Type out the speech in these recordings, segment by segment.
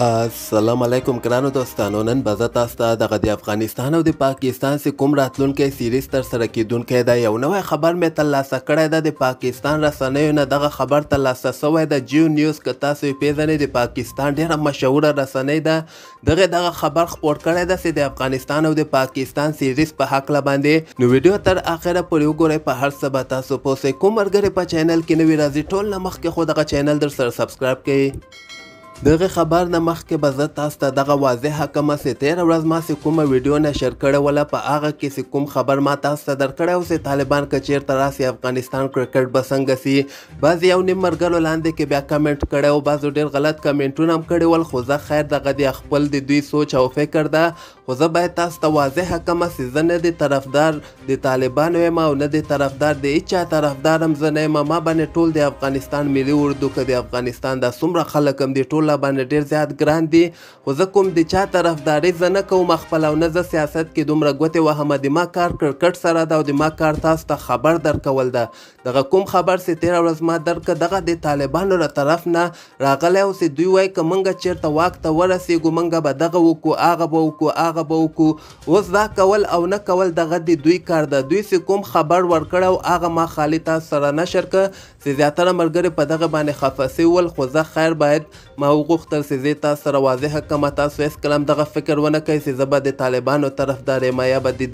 السلام علیکم ګرانو دوستانو نن به زه تاسو ته دغه د افغانستان او د پاکستان سې کوم راتلونکی سیریز ترسره کیدونکی دی یو نوی خبر مې ترلاسه کړی ده د پاکستان رسنیو نه دغه خبر ترلاسه سوی ده جیو نیوز که تاسو یې پېژنئ د پاکستان ډېره مشهوره رسنۍ ده دغه دغه خبر خپور کړی ده چې د افغانستان او د پاکستان سیریز په هکله باندې نو ویډیو تر آخره پورې وګورئ په هر څه به تاسو پوه کوم ملګری په چینل کې نوي راځي ټول نه مخکې خو دغه چینل در سره سبسکرایب کوئ دغه خبر نه مخکې به زه تاسو ته دغه واضحه کومه چې تېره ورځ ما چې کومه ویډیو نشر کړې وله په هغه کې چې کوم خبر ما تاسو ته درکړی و چې طالبان که چېرته راسي افغانستان کرکټ به څنګه سي بعضې یو نیم ملګرو لاندې کې بیا کمنټ کړی و بعضو ډېر غلط کمنټونه هم کړي ول خو زه خیر دغه د خپل د دوی سوچ او فکر ده خو زه باید تاسو ته واضحه کومه چې زه نه د طرفدار د طالبانو یم او نه د طرفدار د هېچا طرفدار هم زه نه یم ما باندې ټول د افغانستان ملي اردو که د افغانستان دا څومره خلک هم دي ټول پخپله باندې ډیر زیات ګران دي خو زه کوم د چا طرفداري زه نه کوم خپله او نه زه سیاست کې دومره ګوتې وهمه دما کار کرکټ سره ده او دما کار تاسو ته خبر درکول ده دغه کوم خبر سې تېره ورځ ما درکه دغه د طالبانو له طرف نه راغلی او سې دوی وایي که موږ چېرته واک ته ورسېږو موږ به دغه وکړو هغه به وکړو هغه به وکړو اوس دا کول او نه کول دغه د دوی کار ده دوی سې کوم خبر ورکړی او هغه ما خالي تاسو سره نشر که چې زیاتره ملګري په دغه باندې خفه سوي ول خو زه خیر باید ما وغوښتل چې زه تاسو سره واضحه کړم تاسو هیڅ کلم دغه فکر ونه کوئ چې زه به د طالبانو طرفدار یم یا به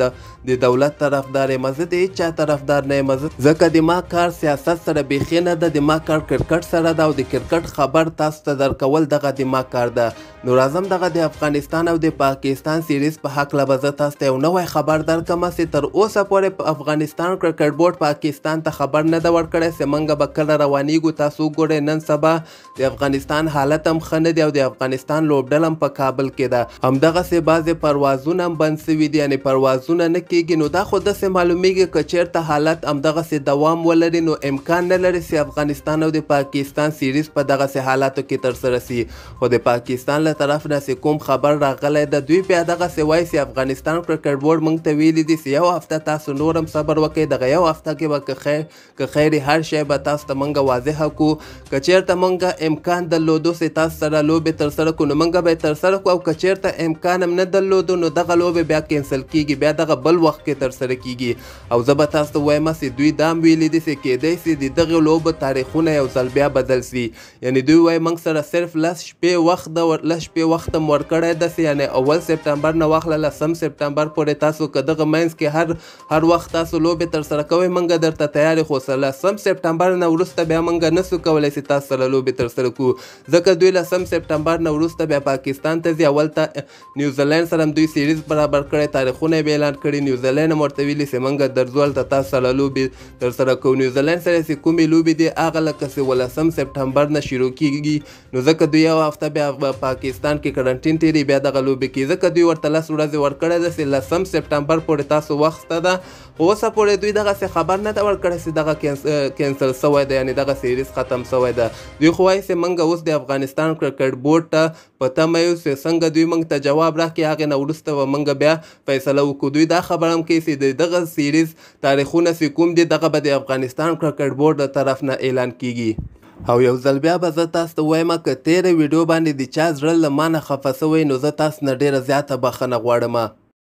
د دولت طرفدار یم زه د هیچا طرفدار نه یم ځکه د ما کار سیاست سره بیخي نه ده د ما کار کرکټ سره ده او د کرکټ خبر تاسو ته درکول دغه د ما کار ده نو راځم دغه د افغانستان او د پاکستان سیریز په هکله به زه تاسو ته یو نوی خبر درکړم چې تر اوسه پورې په افغانستان کرکټ بورډ پاکستان ته خبر نه ده ورکړی چې منګه به کله روانیږو تاسو ګورئ نن سبا د افغانستان حالت هم هم خنه دی او د افغانستان لوبډل هم په کابل کې ده همدغه سه بعضې پروازونه هم بند سوي دي یعنی پروازونه نه کیږي نو دا خو داسې معلومیږي که چیرته حالت همدغه سه دوام ولري نو امکان نه لري چې افغانستان او د پاکستان سیریز په دغه سه حالاتو کې ترسره سي خو د پاکستان له طرف نه سه کوم خبر راغلی ده دوی بیا دغه سه وایي چې افغانستان کرکټ بورډ موږ ته ویلي دي چې یو هفته تاسو نور هم صبر وکړئ دغه یو هفته کې به که خیر که خیر هر شی به تاسو ته منګه واضحه کو که چیرته منګه امکان درلودو سي تاسو سره لوبې تر سره کو نو مونږ به تر سره کو او کچیرته امکان هم نه درلود نو دغه لوبې بیا کینسل کیږي بیا دغه بل وخت کې تر سره کیږي او زه به تاسو ته وایم چې دوی دام ویلې دي چې کېدای شي د دغه لوبو تاریخونه یو ځل بیا بدل شي یعنی دوی وایي موږ سره صرف لس شپې وخت د لس شپې وخت هم ورکړی ده یعنی اول سپټمبر نه واخله لسم سپټمبر پورې تاسو که دغه منځ کې هر هر وخت تاسو لوبې تر سره کوئ موږ درته تیارې خو سره لسم سپټمبر نه وروسته بیا موږ نسو کولی چې تاسو سره لوبې تر سره کوو ځکه دوی دویلسم سپټمبر نه وروسته بیا پاکستان ته ځي اول ته نیوزیلند سره دوی سیریز برابر کړی تاریخونه یې اعلان کړي نیوزیلند هم ورته ویلي چې موږ درځول ته تاسو سره لوبې درسره کوو نیوزیلند سره چې کومې لوبې دي هغه لکه چې ولسم سپټمبر نه شروع کیږي نو ځکه دوی یو هفته بیا پاکستان کې کرنټین تیری بیا دغه لوبې کوي ځکه دوی ورته لس ورځې ورکړی ده چې لسم سپټمبر پورې تاسو وخت ده اوسه پورې دوی دغه خبر نه ده ورکړی چې دغه کینسل سوی ده یعنی دغه سیریز ختم سوی ده دوی خو وایي چې موږ اوس د افغانستان افغانستان کرکټ بورډ ته په تمه یو چې څنګه دوی موږ ته جواب راکړي هغې نه وروسته به موږ بیا فیصله وکړو دوی دا خبره هم کوي چې د دغه سیریز تاریخونه چې کوم دي دغه به د افغانستان کرکټ بورډ د طرف نه اعلان کیږي او یو ځل بیا به زه تاسو ته وایم که تیره ویډیو باندې د چا زړه له ما نه خفه سوی نو زه تاسو نه ډیره زیاته بخښنه غواړم